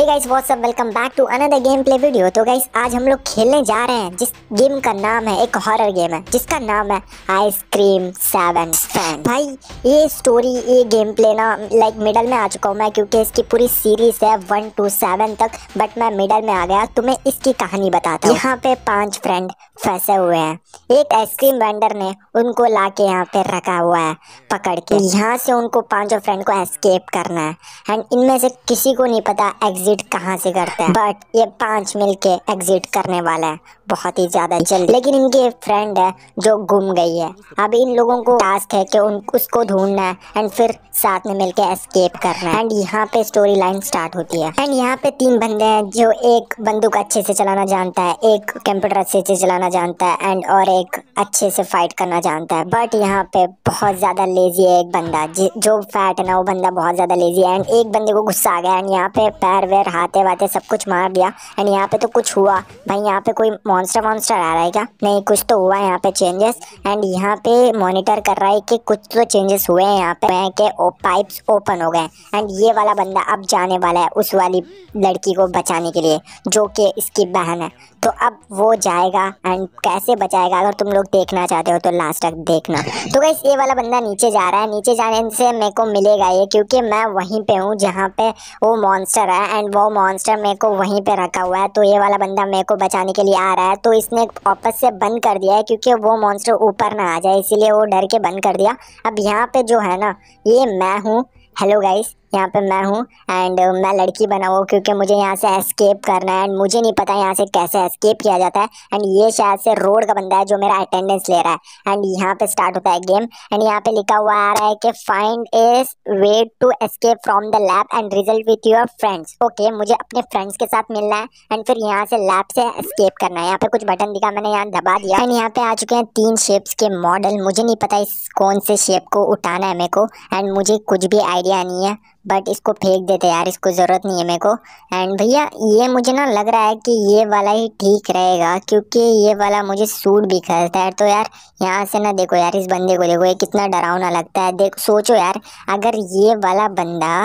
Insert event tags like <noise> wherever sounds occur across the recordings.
Hey guys up welcome back to another game play video तो guys आज हम लोग खेलने जा रहे हैं जिस गेम का नाम है एक हॉरर गेम है जिसका नाम है आइसक्रीम सेवन फैन भाई ये स्टोरी ये गेम प्ले ना लाइक मिडल में आ चुका हूँ मैं क्योंकि इसकी पूरी सीरीज है वन टू सेवन तक बट मैं मिडल में आ गया तुम्हें इसकी कहानी बताता हूँ यहाँ पे पाँच फ्रेंड फंसे हुए हैं एक आइसक्रीम वेंडर ने उनको ला के यहाँ पे रखा हुआ है पकड़ के यहाँ से उनको पाँचों फ्रेंड को एस्केप करना है एंड इनमें से किसी को नहीं पता एग्जिट एग्जिट कहाँ से करते हैं बट ये पांच मिल के एग्जिट करने वाला है बहुत ही ज़्यादा जल्द लेकिन इनकी एक फ्रेंड है जो गुम गई है अब इन लोगों को टास्क है कि उन उसको ढूंढना है एंड फिर साथ में मिलकर एस्केप करना है एंड यहाँ पे स्टोरी लाइन स्टार्ट होती है एंड यहाँ पे तीन बंदे हैं जो एक बंदूक अच्छे से चलाना जानता है एक कंप्यूटर अच्छे से चलाना जानता है एंड और एक अच्छे से फाइट करना जानता है बट यहाँ पे बहुत ज़्यादा लेजी है एक बंदा जो फैट है ना वो बंदा बहुत ज़्यादा लेजी है एंड एक बंदे को गुस्सा आ गया एंड यहाँ पे पैर वैर हाथे वाते सब कुछ मार दिया एंड यहाँ पे तो कुछ हुआ भाई यहाँ पे कोई मॉन्स्टर मॉन्स्टर आ रहा है क्या नहीं कुछ तो हुआ है यहाँ पे चेंजेस एंड यहाँ पे मॉनिटर कर रहा है कि कुछ तो चेंजेस हुए हैं यहाँ पे के पाइप्स ओपन हो गए एंड ये वाला बंदा अब जाने वाला है उस वाली लड़की को बचाने के लिए जो कि इसकी बहन है तो अब वो जाएगा एंड कैसे बचाएगा अगर तुम लोग देखना चाहते हो तो लास्ट तक देखना तो गाइस ये वाला बंदा नीचे जा रहा है नीचे जाने से मेरे को मिलेगा ये क्योंकि मैं वहीं पे हूँ जहाँ पे वो मॉन्स्टर है एंड वो मॉन्स्टर मेरे को वहीं पे रखा हुआ है तो ये वाला बंदा मेरे को बचाने के लिए आ रहा है तो इसने वापस से बंद कर दिया है क्योंकि वो मॉन्स्टर ऊपर ना आ जाए इसीलिए वो डर के बंद कर दिया अब यहाँ पे जो है ना ये मैं हूँ हेलो गाइस यहाँ पे मैं हूँ एंड uh, मैं लड़की बना हूँ क्योंकि मुझे यहाँ से एस्केप करना है एंड मुझे नहीं पता यहाँ से कैसे एस्केप किया जाता है एंड ये शायद से रोड का बंदा है जो मेरा अटेंडेंस ले रहा है एंड यहाँ पे स्टार्ट होता है गेम एंड यहाँ पे लिखा हुआ आ रहा है कि find is way to escape from the lab and result with your friends okay मुझे अपने फ्रेंड्स के साथ मिलना है एंड फिर यहाँ से लैब से एस्केप करना है यहाँ पे कुछ बटन दिखा मैंने यहाँ दबा दिया एंड यहाँ पे आ चुके हैं तीन शेप्स के मॉडल मुझे नहीं पता इस कौन से शेप को उठाना है मेरे को एंड मुझे कुछ भी आइडिया नहीं है बट इसको फेंक देते यार इसको ज़रूरत नहीं है मेरे को एंड भैया ये मुझे ना लग रहा है कि ये वाला ही ठीक रहेगा क्योंकि ये वाला मुझे सूट भी करता है तो यार यहाँ से ना देखो यार इस बंदे को देखो ये कितना डरावना लगता है देखो सोचो यार अगर ये वाला बंदा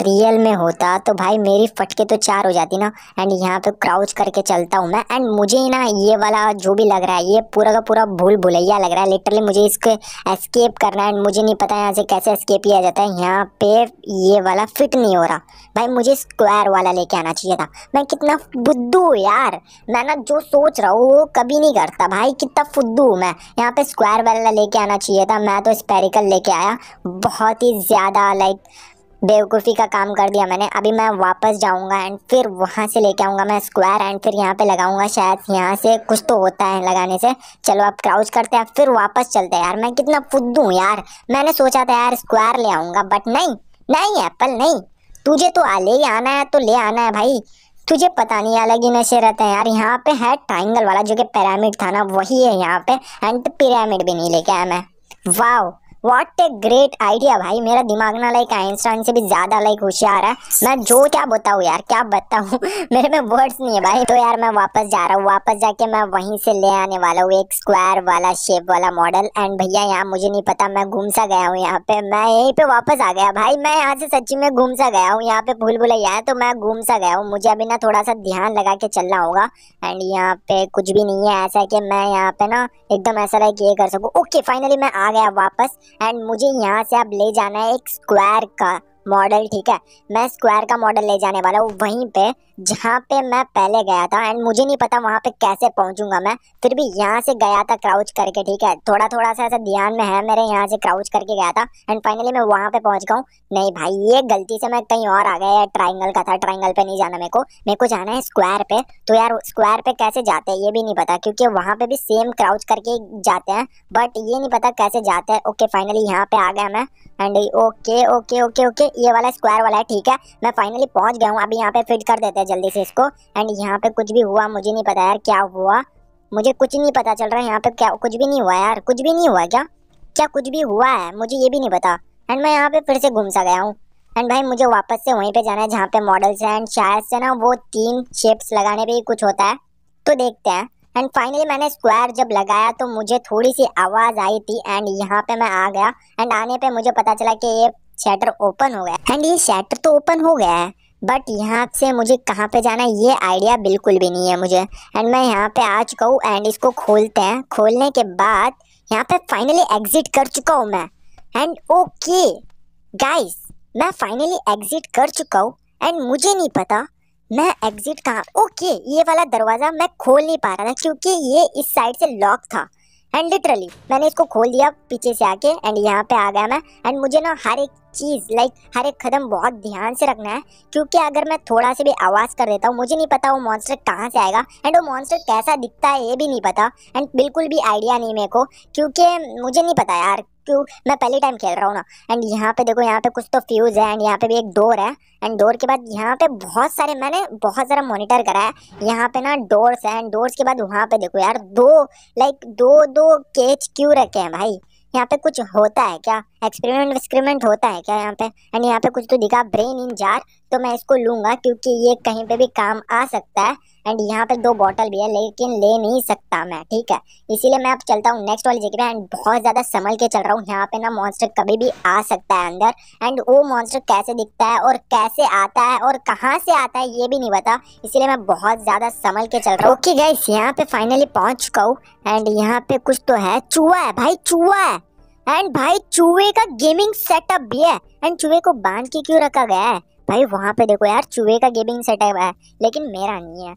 रियल में होता तो भाई मेरी फटके तो चार हो जाती ना एंड यहाँ पर क्राउच करके चलता हूँ मैं एंड मुझे ना ये वाला जो भी लग रहा है ये पूरा का पूरा भूल भुलैया लग रहा है लिटरली मुझे इसके एस्केप करना है एंड मुझे नहीं पता यहाँ से कैसे एस्केप किया जाता है यहाँ पे ये वाला फिट नहीं हो रहा भाई मुझे स्क्वायर वाला लेके आना चाहिए था मैं कितना बुद्धू यार मैं ना जो सोच रहा हूँ वो कभी नहीं करता भाई कितना फुद्दू हूँ मैं यहाँ पे स्क्वायर वाला लेके आना चाहिए था मैं तो स्पेरिकल लेके आया बहुत ही ज़्यादा लाइक बेवकूफ़ी का काम कर दिया मैंने अभी मैं वापस जाऊंगा एंड फिर वहाँ से लेके आऊँगा मैं स्क्वायर एंड फिर यहाँ पे लगाऊंगा शायद यहाँ से कुछ तो होता है लगाने से चलो आप क्राउच करते हैं फिर वापस चलते हैं यार मैं कितना फुद्दू यार मैंने सोचा था यार स्क्वायर ले आऊँगा बट नहीं नहीं एप्पल नहीं तुझे तो ले ही आना है तो ले आना है भाई तुझे पता नहीं अलग ही नशे रहते हैं यार यहाँ पे है ट्राइंगल वाला जो कि पिरामिड था ना वही है यहाँ पे एंड पिरामिड भी नहीं लेके आया मैं वाह व्हाट ए ग्रेट आइडिया भाई मेरा दिमाग ना लाइक आइंस्टाइन से भी ज्यादा लाइक होशियार है मैं जो क्या बताऊँ यार क्या बताऊँ <laughs> मेरे में वर्ड्स नहीं है भाई तो यार मैं वापस जा रहा हूँ वापस जाके मैं वहीं से ले आने वाला हूँ एक स्क्वायर वाला शेप वाला मॉडल एंड भैया यहाँ मुझे नहीं पता मैं घूम सा गया हूँ यहाँ पे मैं यहीं पे वापस आ गया भाई मैं यहाँ से सच्ची में घूम सा गया हूँ यहाँ पे भूल भुलैया है तो मैं घूम सा गया हूँ मुझे अभी ना थोड़ा सा ध्यान लगा के चलना होगा एंड यहाँ पे कुछ भी नहीं है ऐसा कि मैं यहाँ पे ना एकदम ऐसा लाइक ये कर सकूँ ओके फाइनली मैं आ गया वापस एंड मुझे यहाँ से अब ले जाना है एक स्क्वायर का मॉडल ठीक है मैं स्क्वायर का मॉडल ले जाने वाला हूँ वहीं पे जहाँ पे मैं पहले गया था एंड मुझे नहीं पता वहाँ पे कैसे पहुँचूंगा मैं फिर भी यहाँ से गया था क्राउच करके ठीक है थोड़ा थोड़ा सा ऐसा ध्यान में है मेरे यहाँ से क्राउच करके गया था एंड फाइनली मैं वहाँ पे पहुँच गया हूँ नहीं भाई ये गलती से मैं कहीं और आ गया यार ट्राइंगल का था ट्राइंगल पे नहीं जाना मेरे को मेरे को जाना है स्क्वायर पे तो यार स्क्वायर पे कैसे जाते हैं ये भी नहीं पता क्योंकि वहाँ पे भी सेम क्राउच करके जाते हैं बट ये नहीं पता कैसे जाते हैं ओके फाइनली यहाँ पे आ गया मैं and okay okay okay okay ये वाला स्क्वायर वाला है ठीक है मैं फाइनली पहुंच गया हूँ अभी यहाँ पे फिट कर देते हैं जल्दी से इसको एंड यहाँ पे कुछ भी हुआ मुझे नहीं पता यार क्या हुआ मुझे कुछ नहीं पता चल रहा है यहाँ पे क्या कुछ भी नहीं हुआ यार कुछ भी नहीं हुआ क्या क्या कुछ भी हुआ है मुझे ये भी नहीं पता एंड मैं यहाँ पे फिर से घूम सा गया हूँ एंड भाई मुझे वापस से वहीं पे जाना है जहाँ पे मॉडल्स हैं एंड शायद से ना वो तीन शेप्स लगाने पे ही कुछ होता है तो देखते हैं एंड फाइनली मैंने स्क्वायर जब लगाया तो मुझे थोड़ी सी आवाज़ आई थी एंड यहाँ पे मैं आ गया एंड आने पे मुझे पता चला कि ये शटर ओपन हो गया एंड ये शटर तो ओपन हो गया है बट यहाँ से मुझे कहाँ पे जाना है ये आइडिया बिल्कुल भी नहीं है मुझे एंड मैं यहाँ पे आ चुका हूँ एंड इसको खोलते हैं खोलने के बाद यहाँ पे फाइनली एग्जिट कर चुका हूँ मैं एंड ओके गाइस मैं फाइनली एग्जिट कर चुका हूँ एंड मुझे नहीं पता मैं एग्जिट कहाँ ओके ये वाला दरवाज़ा मैं खोल नहीं पा रहा था क्योंकि ये इस साइड से लॉक था एंड लिटरली मैंने इसको खोल दिया पीछे से आके एंड यहाँ पे आ गया मैं एंड मुझे ना हर एक चीज़ लाइक हर एक कदम बहुत ध्यान से रखना है क्योंकि अगर मैं थोड़ा सा भी आवाज़ कर देता हूँ मुझे नहीं पता वो मॉन्स्टर कहाँ से आएगा एंड वो मॉन्स्टर कैसा दिखता है ये भी नहीं पता एंड बिल्कुल भी आइडिया नहीं मेरे को क्योंकि मुझे नहीं पता यार क्यों मैं पहले टाइम खेल रहा हूँ ना एंड यहाँ पे देखो यहाँ पे कुछ तो फ्यूज़ है एंड यहाँ पे भी एक डोर है एंड डोर के बाद यहाँ पे बहुत सारे मैंने बहुत सारा मॉनिटर करा है यहाँ पे ना डोर्स है एंड डोर्स के बाद वहाँ पे देखो यार दो लाइक दो दो केच क्यों रखे हैं भाई यहाँ पे कुछ होता है क्या एक्सपेरिमेंट एक्सपेरिमेंट होता है क्या यहाँ पे एंड यहाँ पे कुछ तो दिखा ब्रेन इन जार तो मैं इसको लूँगा क्योंकि ये कहीं पे भी काम आ सकता है एंड यहाँ पे दो बॉटल भी है लेकिन ले नहीं सकता मैं ठीक है इसीलिए मैं अब चलता हूँ नेक्स्ट वाली जगह पे एंड बहुत ज़्यादा संभल के चल रहा हूँ यहाँ पे ना मॉन्स्टर कभी भी आ सकता है अंदर एंड वो मॉन्स्टर कैसे दिखता है और कैसे आता है और कहाँ से आता है ये भी नहीं पता इसीलिए मैं बहुत ज़्यादा संभल के चल रहा हूँ ओके गैस यहाँ पे फाइनली पहुँच चुका हूँ एंड यहाँ पे कुछ तो है चूहा है भाई चूहा है एंड भाई चूहे का गेमिंग सेटअप भी है एंड चूहे को बांध के क्यों रखा गया है भाई वहाँ पे देखो यार चूहे का गेमिंग सेटअप है लेकिन मेरा नहीं है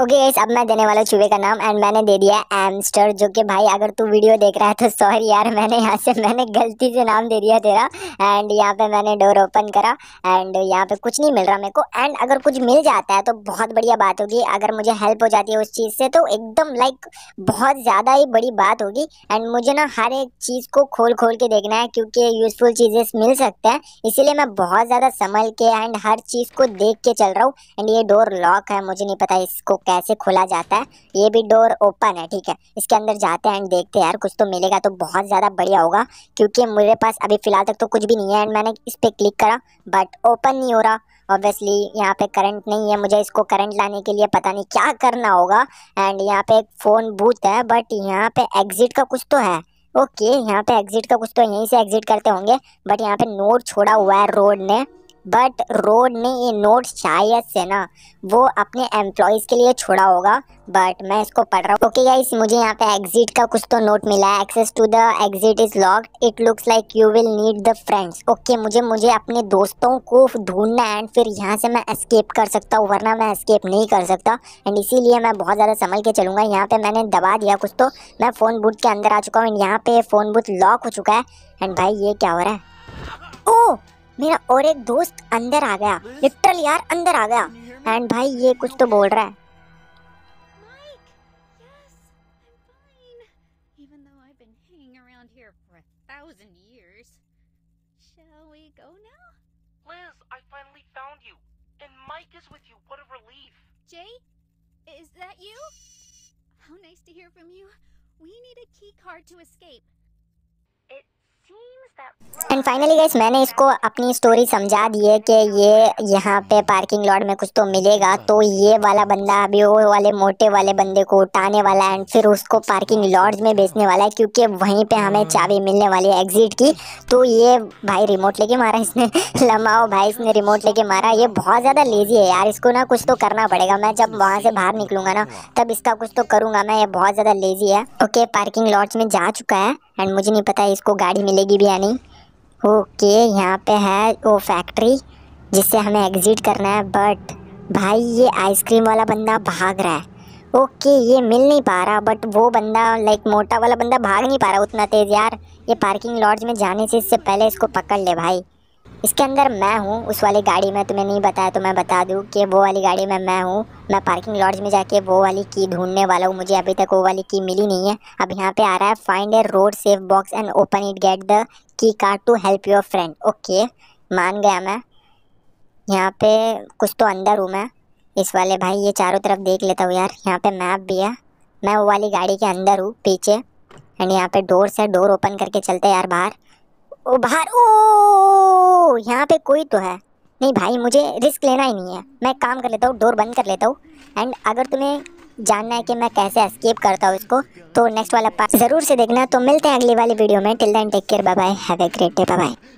ओके okay, अब मैं देने वाला चूहे का नाम एंड मैंने दे दिया एमस्टर जो कि भाई अगर तू वीडियो देख रहा है तो सॉरी यार मैंने यहाँ से मैंने गलती से नाम दे दिया तेरा एंड यहाँ पे मैंने डोर ओपन करा एंड यहाँ पे कुछ नहीं मिल रहा मेरे को एंड अगर कुछ मिल जाता है तो बहुत बढ़िया बात होगी अगर मुझे हेल्प हो जाती है उस चीज़ से तो एकदम लाइक बहुत ज़्यादा ही बड़ी बात होगी एंड मुझे ना हर एक चीज़ को खोल खोल के देखना है क्योंकि यूज़फुल चीज़ें मिल सकते हैं इसीलिए मैं बहुत ज़्यादा संभल के एंड हर चीज़ को देख के चल रहा हूँ एंड ये डोर लॉक है मुझे नहीं पता इसको कैसे खोला जाता है ये भी डोर ओपन है ठीक है इसके अंदर जाते हैं एंड देखते हैं यार कुछ तो मिलेगा तो बहुत ज़्यादा बढ़िया होगा क्योंकि मेरे पास अभी फ़िलहाल तक तो कुछ भी नहीं है एंड मैंने इस पर क्लिक करा बट ओपन नहीं हो रहा ऑब्वियसली यहाँ पे करंट नहीं है मुझे इसको करंट लाने के लिए पता नहीं क्या करना होगा एंड यहाँ पे एक फ़ोन बूथ है बट यहाँ पे एग्ज़िट का कुछ तो है ओके यहाँ पे एग्ज़िट का कुछ तो यहीं से एग्ज़िट करते होंगे बट यहाँ पे नोट छोड़ा हुआ है रोड ने बट रोड ने ये नोट शायद से ना वो अपने एम्प्लॉयज़ के लिए छोड़ा होगा बट मैं इसको पढ़ रहा हूँ ओके गाइस मुझे यहाँ पे एग्जिट का कुछ तो नोट मिला है access to the exit is locked it looks like you will need the friends okay मुझे मुझे अपने दोस्तों को ढूंढना है एंड फिर यहाँ से मैं एस्केप कर सकता हूँ वरना मैं एस्केप नहीं कर सकता एंड इसीलिए मैं बहुत ज़्यादा संभल के चलूँगा यहाँ पर मैंने दबा दिया कुछ तो मैं फ़ोन बूथ के अंदर आ चुका हूँ एंड यहाँ पर फ़ोन बूथ लॉक हो चुका है एंड भाई ये क्या हो रहा है ओ oh! मेरा और एक दोस्त अंदर आ गया लिटरल यार अंदर आ गया एंड भाई ये कुछ तो बोल रहा है to escape. It seems that and finally guys मैंने इसको अपनी स्टोरी समझा दी है कि ये यहाँ पे पार्किंग लॉट में कुछ तो मिलेगा तो ये वाला बंदा अभी वो वाले मोटे वाले बंदे को उठाने वाला है एंड फिर उसको पार्किंग लॉट में बेचने वाला है क्योंकि वहीं पे हमें hmm. चाबी मिलने वाली है एग्जिट की तो ये भाई रिमोट लेके मारा इसने <laughs> लम्बाओ भाई इसने रिमोट लेके मारा ये बहुत ज़्यादा लेजी है यार इसको ना कुछ तो करना पड़ेगा मैं जब वहाँ से बाहर निकलूँगा ना तब इसका कुछ तो करूँगा मैं ये बहुत ज़्यादा लेजी है ओके पार्किंग लॉट में जा चुका है एंड मुझे नहीं पता इसको गाड़ी मिलेगी भी या नहीं ओके यहाँ पे है वो फैक्ट्री जिससे हमें एग्ज़िट करना है बट भाई ये आइसक्रीम वाला बंदा भाग रहा है ओके ये मिल नहीं पा रहा बट वो बंदा लाइक मोटा वाला बंदा भाग नहीं पा रहा उतना तेज़ यार ये पार्किंग लॉज में जाने से इससे पहले इसको पकड़ ले भाई इसके अंदर मैं हूँ उस वाली गाड़ी में तुम्हें नहीं बताया तो मैं बता दूँ कि वो वाली गाड़ी में मैं हूँ मैं पार्किंग लॉज में जाके वो वाली की ढूंढने वाला हूँ मुझे अभी तक वो वाली की मिली नहीं है अब यहाँ पे आ रहा है find a road safe box and open it get the key card to help your friend okay मान गया मैं यहाँ पे कुछ तो अंदर हूँ मैं इस वाले भाई ये चारों तरफ देख लेता हूँ यार यहाँ पे मैप भी है मैं वो वाली गाड़ी के अंदर हूँ पीछे एंड यहाँ पे डोर्स है डोर ओपन करके चलते यार बाहर ओ बाहर ओ यहाँ पे कोई तो है नहीं भाई मुझे रिस्क लेना ही नहीं है मैं काम कर लेता हूँ डोर बंद कर लेता हूँ एंड अगर तुम्हें जानना है कि मैं कैसे एस्केप करता हूँ इसको तो नेक्स्ट वाला पार्ट ज़रूर से देखना तो मिलते हैं अगली वाली वीडियो में till then take care bye bye have a great day bye